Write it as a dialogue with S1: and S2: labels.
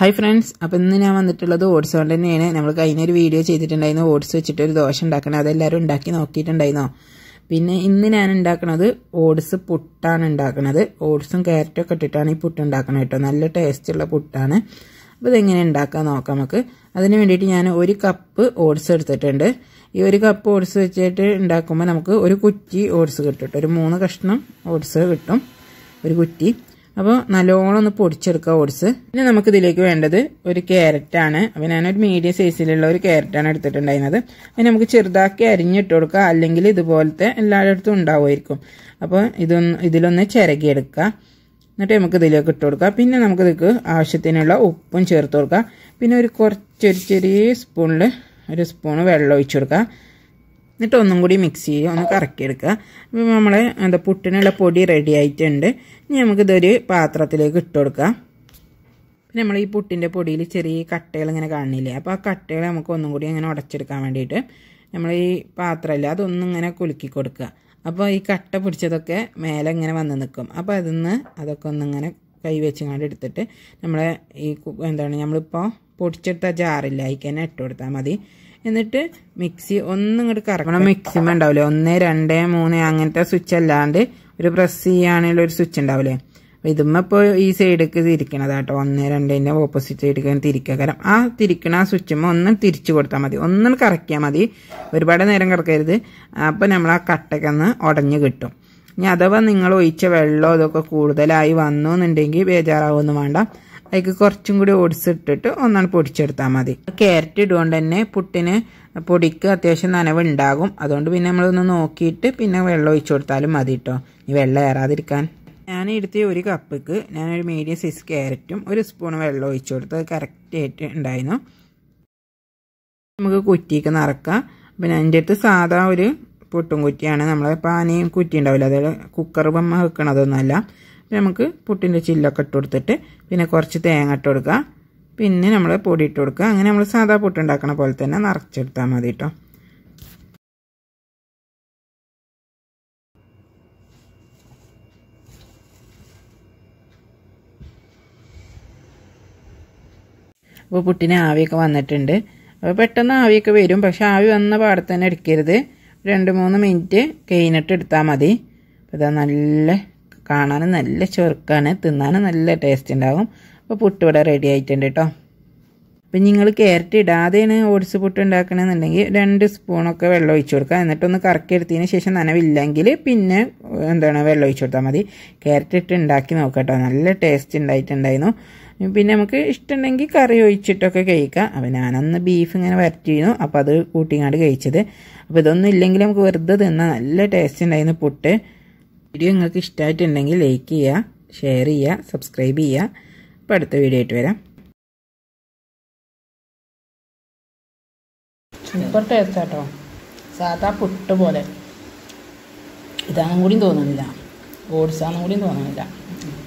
S1: hi friends അപ്പോൾ ഇന്ന് ഞാൻ വന്നിട്ടുള്ളത് ഓട്സ് കൊണ്ട് തന്നെയാണ് നമ്മൾ കഴിഞ്ഞൊരു വീഡിയോ ചെയ്തിട്ടുണ്ടായിരുന്നു ഓട്സ് വെച്ചിട്ട് ഒരു ദോശ ഉണ്ടാക്കണം അതെല്ലാവരും ഉണ്ടാക്കി നോക്കിയിട്ടുണ്ടായിരുന്നോ പിന്നെ ഇന്ന് ഞാൻ ഉണ്ടാക്കുന്നത് ഓട്സ് പുട്ടാണ് ഉണ്ടാക്കുന്നത് ഓട്സും ക്യാരറ്റും ഒക്കെ ഇട്ടിട്ടാണ് ഈ പുട്ട് ഉണ്ടാക്കണത് കേട്ടോ നല്ല ടേസ്റ്റുള്ള പുട്ടാണ് അപ്പോൾ ഇതെങ്ങനെ ഉണ്ടാക്കാൻ നോക്കാം നമുക്ക് അതിന് വേണ്ടിയിട്ട് ഞാൻ ഒരു കപ്പ് ഓട്സ് എടുത്തിട്ടുണ്ട് ഈ ഒരു കപ്പ് ഓട്സ് വെച്ചിട്ട് ഉണ്ടാക്കുമ്പോൾ നമുക്ക് ഒരു കുറ്റി ഓട്സ് കിട്ടും ഒരു മൂന്ന് കഷ്ണം ഓട്സ് കിട്ടും ഒരു കുറ്റി അപ്പോൾ നല്ലോണം ഒന്ന് പൊടിച്ചെടുക്കുക ഓട്സ് പിന്നെ നമുക്ക് ഇതിലേക്ക് വേണ്ടത് ഒരു ക്യാരറ്റാണ് അപ്പോൾ ഞാനൊരു മീഡിയം സൈസിലുള്ള ഒരു ക്യാരറ്റാണ് എടുത്തിട്ടുണ്ടായിരുന്നത് അത് നമുക്ക് ചെറുതാക്കി അരിഞ്ഞിട്ട് കൊടുക്കുക അല്ലെങ്കിൽ ഇതുപോലത്തെ എല്ലായിടത്തും ഉണ്ടാവുമായിരിക്കും അപ്പോൾ ഇതൊന്ന് ഇതിലൊന്ന് ചിരകിയെടുക്കുക എന്നിട്ട് നമുക്ക് ഇതിലേക്ക് ഇട്ട് കൊടുക്കാം പിന്നെ നമുക്ക് ഇതിലേക്ക് ആവശ്യത്തിനുള്ള ഉപ്പും ചേർത്ത് കൊടുക്കുക പിന്നെ ഒരു കുറച്ചൊരു ചെറിയ സ്പൂണിൽ ഒരു സ്പൂൺ വെള്ളം ഒഴിച്ചു കൊടുക്കുക എന്നിട്ട് ഒന്നും കൂടി മിക്സ് ചെയ്യുക ഒന്ന് കറക്കിയെടുക്കുക അപ്പോൾ നമ്മൾ എന്താ പുട്ടിനുള്ള പൊടി റെഡി ആയിട്ടുണ്ട് ഇനി നമുക്കിതൊരു പാത്രത്തിലേക്ക് ഇട്ട് കൊടുക്കാം പിന്നെ നമ്മൾ ഈ പുട്ടിൻ്റെ പൊടിയിൽ ചെറിയ കട്ടകൾ ഇങ്ങനെ കാണില്ലേ അപ്പോൾ ആ കട്ടകൾ നമുക്ക് ഒന്നും കൂടി അങ്ങനെ ഉടച്ചെടുക്കാൻ വേണ്ടിയിട്ട് നമ്മൾ ഈ പാത്രമില്ല അതൊന്നും ഇങ്ങനെ കുലുക്കി കൊടുക്കുക അപ്പോൾ ഈ കട്ട പിടിച്ചതൊക്കെ മേലെ ഇങ്ങനെ വന്ന് നിൽക്കും അപ്പോൾ അതിന്ന് അതൊക്കെ ഒന്നിങ്ങനെ കൈ വെച്ചുകൊണ്ട് എടുത്തിട്ട് നമ്മളെ ഈ എന്താണ് നമ്മളിപ്പോൾ പൊടിച്ചെടുത്ത ജാറില്ല അതിൽ തന്നെ ഇട്ട് കൊടുത്താൽ മതി എന്നിട്ട് മിക്സി ഒന്നും ഇങ്ങോട്ട് കറക്കണം മിക്സിമ ഉണ്ടാവില്ലേ ഒന്ന് രണ്ട് മൂന്ന് അങ്ങനത്തെ സ്വിച്ച് അല്ലാണ്ട് ഒരു പ്രസ് ചെയ്യാനുള്ള ഒരു സ്വിച്ച് ഉണ്ടാവില്ലേ അപ്പൊ ഇതുമ്മ ഈ സൈഡിലേക്ക് തിരിക്കണത് കേട്ടോ ഒന്ന് രണ്ടിന്റെ ഓപ്പോസിറ്റ് സൈഡിലേക്ക് തിരിക്കുക ആ തിരിക്കണ ആ സ്വിച്ചുമ്പോൾ ഒന്ന് തിരിച്ചു കൊടുത്താൽ മതി ഒന്നും കറക്കിയാൽ മതി ഒരുപാട് നേരം കറക്കരുത് അപ്പോൾ നമ്മൾ ആ കട്ടക്കൊന്ന് ഉടഞ്ഞു കിട്ടും ഇനി അഥവാ നിങ്ങൾ ഒഴിച്ച വെള്ളം ഇതൊക്കെ കൂടുതലായി വന്നു എന്നുണ്ടെങ്കിൽ ബേജാറാവൊന്നും വേണ്ട അതിക്ക് കുറച്ചും കൂടി ഓടിച്ചിട്ടിട്ട് ഒന്നാണ് പൊടിച്ചെടുത്താൽ മതി ക്യാരറ്റ് ഇടുകൊണ്ട് തന്നെ പുട്ടിന് പൊടിക്ക് അത്യാവശ്യം നനവുണ്ടാകും അതുകൊണ്ട് പിന്നെ നമ്മളൊന്ന് നോക്കിയിട്ട് പിന്നെ വെള്ളം ഒഴിച്ചു കൊടുത്താലും മതി കേട്ടോ ഈ വെള്ളം ഏറാതിരിക്കാൻ ഞാൻ എടുത്ത ഒരു കപ്പിക്ക് ഞാനൊരു മീഡിയം സൈസ് ക്യാരറ്റും ഒരു സ്പൂൺ വെള്ളം ഒഴിച്ചു കൊടുത്ത് അത് കറക്റ്റായിട്ട് ഉണ്ടായിരുന്നു നമുക്ക് കുറ്റിയൊക്കെ നിറക്കാം പിന്നെ എൻ്റെ അടുത്ത് സാധാ ഒരു പൊട്ടും കുറ്റിയാണ് നമ്മൾ പാനയും കുറ്റി ഉണ്ടാവില്ല അതായത് കുക്കർ ബമ്മ വെക്കണതൊന്നുമല്ല നമുക്ക് പുട്ടിൻ്റെ ചില്ലൊക്കെ ഇട്ട് കൊടുത്തിട്ട് പിന്നെ കുറച്ച് തേങ്ങ ഇട്ട് കൊടുക്കുക പിന്നെ നമ്മൾ പൊടി ഇട്ട് കൊടുക്കുക അങ്ങനെ നമ്മൾ സാധാ പുട്ടുണ്ടാക്കണ പോലെ തന്നെ നിറച്ചെടുത്താൽ മതി കേട്ടോ അപ്പോൾ പുട്ടിന് ആവിയൊക്കെ വന്നിട്ടുണ്ട് അപ്പോൾ പെട്ടെന്ന് ആവിയൊക്കെ വരും പക്ഷെ ആവി വന്ന പാടത്തന്നെ എടുക്കരുത് രണ്ട് മൂന്ന് മിനിറ്റ് കഴിഞ്ഞിട്ട് എടുത്താൽ മതി അപ്പോൾ ഇതാ നല്ല കാണാനും നല്ല ചൊറുക്കാണ് തിന്നാനും നല്ല ടേസ്റ്റ് ഉണ്ടാകും അപ്പോൾ പുട്ട് ഇവിടെ റെഡി ആയിട്ടുണ്ട് കേട്ടോ അപ്പം നിങ്ങൾ കയറ്റി ഇടാതെയാണ് ഓട്സ് പുട്ട് ഉണ്ടാക്കണമെന്നുണ്ടെങ്കിൽ രണ്ട് സ്പൂണൊക്കെ വെള്ളം ഒഴിച്ചു കൊടുക്കുക എന്നിട്ടൊന്ന് എടുത്തതിന് ശേഷം നനവില്ലെങ്കിൽ പിന്നെ എന്താണ് വെള്ളം ഒഴിച്ചു കൊടുത്താൽ മതി ക്യാരറ്റ് ഇട്ട് ഉണ്ടാക്കി നോക്കട്ടോ നല്ല ടേസ്റ്റ് ഉണ്ടായിട്ടുണ്ടായിരുന്നു പിന്നെ നമുക്ക് ഇഷ്ടമുണ്ടെങ്കിൽ കറി ഒഴിച്ചിട്ടൊക്കെ കഴിക്കാം അപ്പം ഞാനന്ന് ബീഫ് ഇങ്ങനെ വരട്ടിയിരുന്നു അപ്പോൾ അത് കൂട്ടിങ്ങാണ്ട് കഴിച്ചത് അപ്പോൾ ഇതൊന്നും ഇല്ലെങ്കിൽ നമുക്ക് വെറുതെ തിന്നാം നല്ല ടേസ്റ്റ് ഉണ്ടായിരുന്നു പുട്ട് വീഡിയോ നിങ്ങൾക്ക് ഇഷ്ടമായിട്ടുണ്ടെങ്കിൽ ലൈക്ക് ചെയ്യുക ഷെയർ ചെയ്യുക സബ്സ്ക്രൈബ് ചെയ്യുക അപ്പോൾ അടുത്ത വീഡിയോ ആയിട്ട് വരാം സൂപ്പർ ടേസ്റ്റ് കേട്ടോ സാധാ പുട്ട് പോലെ ഇതാണെന്നും കൂടിയും തോന്നുന്നില്ല ഓടിസാന്നും കൂടിയും തോന്നുന്നില്ല